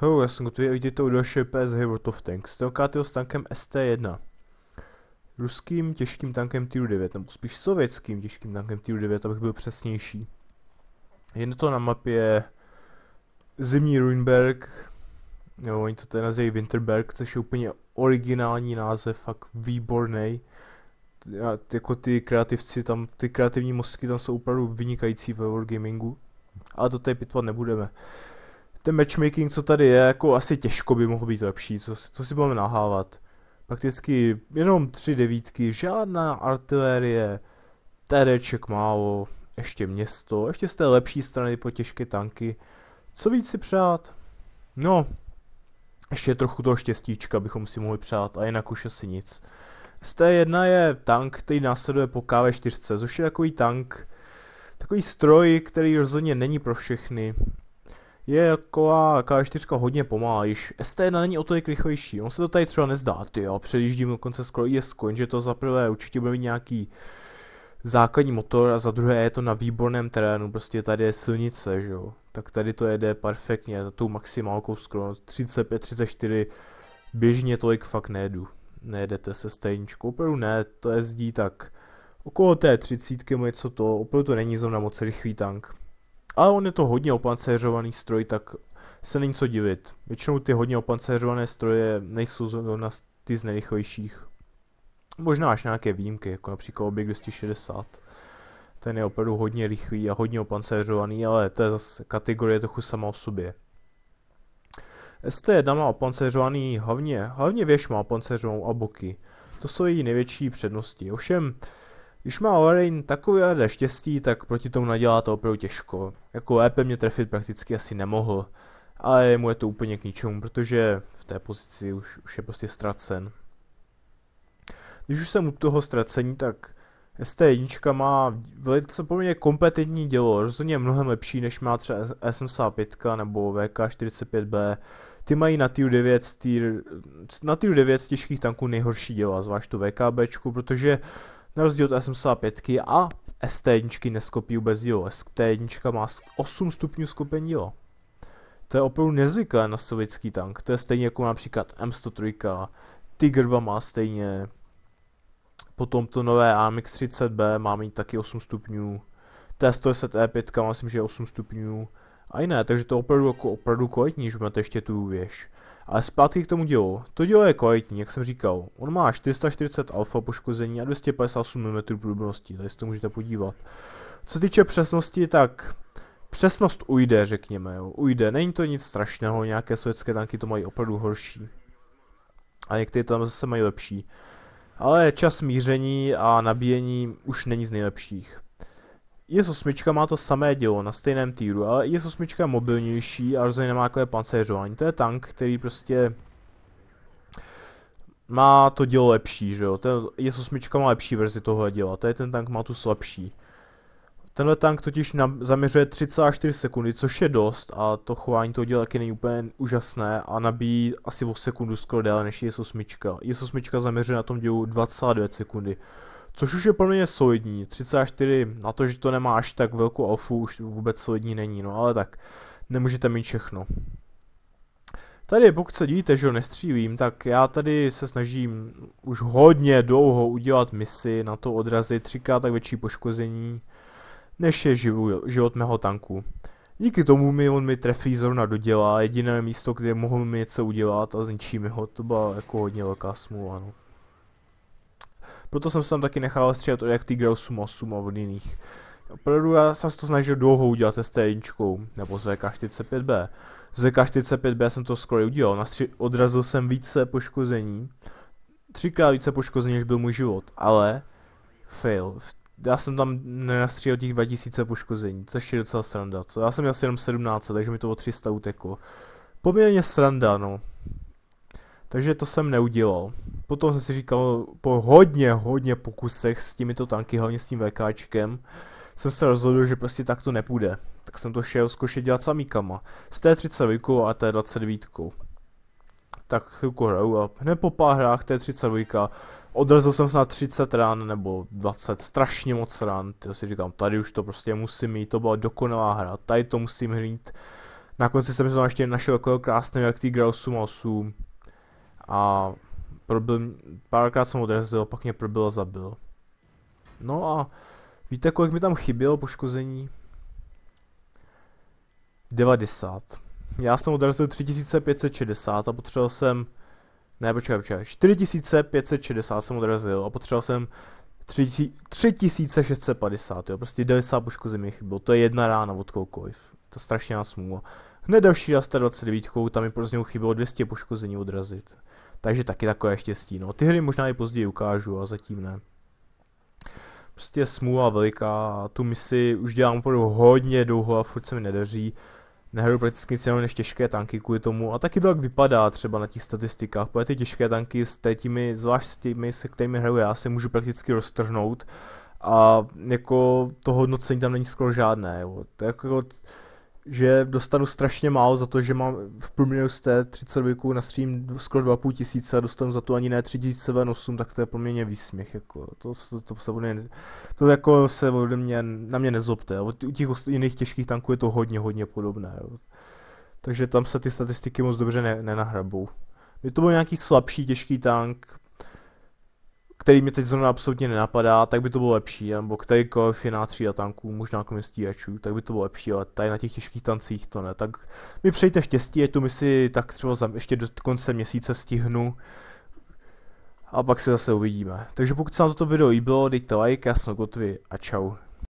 Hello, já jsem gotový a vidíte u dalšího PS Hero World of Tanks, tentokrát s tankem ST-1. Ruským těžkým tankem t 9, nebo spíš sovětským těžkým tankem t 9, abych byl přesnější. Jen to na mapě Zimní Ruinberg, nebo oni to tady nazývají Winterberg, což je úplně originální název, fakt výborný. Jako ty kreativci tam, ty kreativní mozky tam jsou opravdu vynikající ve Wargamingu. Ale to tady pitvat nebudeme ten matchmaking, co tady je, jako asi těžko by mohl být lepší, co, co si budeme nahávat. Prakticky jenom tři devítky, žádná artilerie, TDček málo, ještě město, ještě z té lepší strany po těžké tanky. Co víc si přát? No, ještě trochu toho štěstíčka bychom si mohli přát a jinak už asi nic. té jedna je tank, který následuje po KV4, což je takový tank, takový stroj, který rozhodně není pro všechny je jako K4 hodně pomalá, již ST1 není o tolik rychlejší, on se to tady třeba nezdá, ty jo, předjíždím dokonce skoro skoň, že to za prvé určitě bude mít nějaký základní motor a za druhé je to na výborném terénu, prostě tady je silnice, že jo, tak tady to jede perfektně, za tou maximálkou skoro 35, 34, běžně tolik fakt nejedu, nejedete se stejničkou, opravdu ne, to jezdí tak okolo té třicítky, co to, opravdu to není zrovna moc rychlý tank. Ale on je to hodně opancéřovaný stroj, tak se není co divit. Většinou ty hodně opancéřované stroje nejsou zrovna ty z nejrychlejších. Možná až nějaké výjimky, jako například objekt 260. Ten je opravdu hodně rychlý a hodně opancéřovaný, ale to je zase kategorie trochu sama o sobě. ST1 má opancéřovaný hlavně, hlavně věž má opancéřovanou a boky. To jsou její největší přednosti. Ovšem, když má Lorraine takové štěstí, tak proti tomu nadělá to opravdu těžko. Jako lépe mě trefit prakticky asi nemohl, ale mu je to úplně k ničemu, protože v té pozici už, už je prostě ztracen. Když už jsem u toho ztracení, tak ST1 má velice poměrně kompetentní dělo, rozhodně mnohem lepší než má třeba SMSA 5 nebo VK45B. Ty mají na tier 9 tier, na tier 9 z těžkých tanků nejhorší dělo, zvlášť tu VKB, protože na rozdíl od sm 5 a ST1 neskopí vůbec dílo. ST1 má 8 stupňů skopení dílo. To je opravdu nezvyklé na sovětský tank. To je stejně jako například M103, Tiger 2 má stejně. Potom to nové AMX 30B má mít taky 8 stupňů. T110E5 e má myslím, že 8 stupňů. A jiné, takže to opravdu, jako opravdu kvalitní, že máte ještě tu věž. Ale zpátky k tomu dělu. To dělo je kvalitní, jak jsem říkal. On má 440 alfa poškození a 258 mm průbnosti, tady si to můžete podívat. Co týče přesnosti, tak přesnost ujde, řekněme, jo. ujde. Není to nic strašného, nějaké sovětské tanky to mají opravdu horší. A některé tam zase mají lepší. Ale čas míření a nabíjení už není z nejlepších. IS-8 má to samé dělo na stejném týru, ale IS-8 je mobilnější a rozhodně nemá takové pancéřování. To je tank, který prostě má to dělo lepší, že jo. Ten IS-8 má lepší verzi toho děla, tady ten tank má tu slabší. Tenhle tank totiž na, zaměřuje 3,4 sekundy, což je dost a to chování toho děla taky není úplně úžasné a nabíjí asi o sekundu skoro déle než IS-8. IS-8 zaměřuje na tom dělu 22 sekundy. Což už je pro mě solidní, 34 na to, že to nemá až tak velkou alfu, už vůbec solidní není, no ale tak, nemůžete mít všechno. Tady pokud se díte, že ho nestřílím, tak já tady se snažím už hodně dlouho udělat misi na to odrazit třikrát tak větší poškození, než je život mého tanku. Díky tomu mi on mi trefí zrovna dodělá, jediné místo, kde mohl mi něco udělat a zničí mi ho, to byla jako hodně velká smůla. No. Proto jsem se tam taky nechal střídat od jak Tigrou Sumo Sumo od jiných. Opravdu já jsem se to snažil dlouho udělat se stejničkou, nebo z vk 5 b Z vk 5 b jsem to skoro udělal, Nastři- odrazil jsem více poškození, třikrát více poškození, než byl můj život, ale fail. Já jsem tam nenastřílel těch 2000 poškození, což je docela sranda. Co? Já jsem měl asi jenom 17, takže mi to o 300 uteklo. Poměrně sranda, no. Takže to jsem neudělal. Potom jsem si říkal, po hodně, hodně pokusech s těmito tanky, hlavně s tím VKčkem, jsem se rozhodl, že prostě tak to nepůjde. Tak jsem to šel zkoušet dělat samíkama. S 30 32 a té 29 Tak chvilku hraju a hned po pár hrách T32 odrazil jsem snad 30 ran nebo 20, strašně moc ran. Já si říkám, tady už to prostě musím mít, to byla dokonalá hra, tady to musím hrít. Na konci jsem se ještě našel jako krásného jak tý Grausu 8 a Probil, párkrát jsem odrazil, pak mě probil a zabil. No a víte, kolik mi tam chybělo poškození? 90. Já jsem odrazil 3560 a potřeboval jsem... Ne, počkej, počkej. 4560 jsem odrazil a potřeboval jsem 3650, jo, prostě 90 poškození mi chybělo, to je jedna rána od koukoliv, to je strašná smůla. Hned další raz 29, tam mi pro z něho chybělo 200 poškození odrazit. Takže taky takové štěstí. No, ty hry možná i později ukážu, a zatím ne. Prostě smůla veliká, tu misi už dělám opravdu hodně dlouho a furt se mi nedaří. Nehraju prakticky nic jenom než těžké tanky kvůli tomu a taky to tak vypadá třeba na těch statistikách, protože ty těžké tanky s těmi, zvlášť s těmi, se kterými hraju já, se můžu prakticky roztrhnout a jako to hodnocení tam není skoro žádné. Jo. To jako, že dostanu strašně málo za to, že mám v průměru z té 30 věku na stream skoro 2,5 tisíce a dostanu za to ani ne 3,7,8, tak to je pro mě výsměch, jako, to, to, to se ode mě, to jako se ode mě, na mě nezobte, u těch jiných těžkých tanků je to hodně, hodně podobné, jo. Takže tam se ty statistiky moc dobře ne, nenahrabou. Je to byl nějaký slabší těžký tank, který mi teď zrovna absolutně nenapadá, tak by to bylo lepší, nebo kterýkoliv jiná třída tanků, možná kromě stíhačů, tak by to bylo lepší, ale tady na těch těžkých tancích to ne. Tak mi přejte štěstí, je tu misi tak třeba za, ještě do konce měsíce stihnu, a pak se zase uvidíme. Takže pokud se vám toto video líbilo, dejte like, já jsem a čau.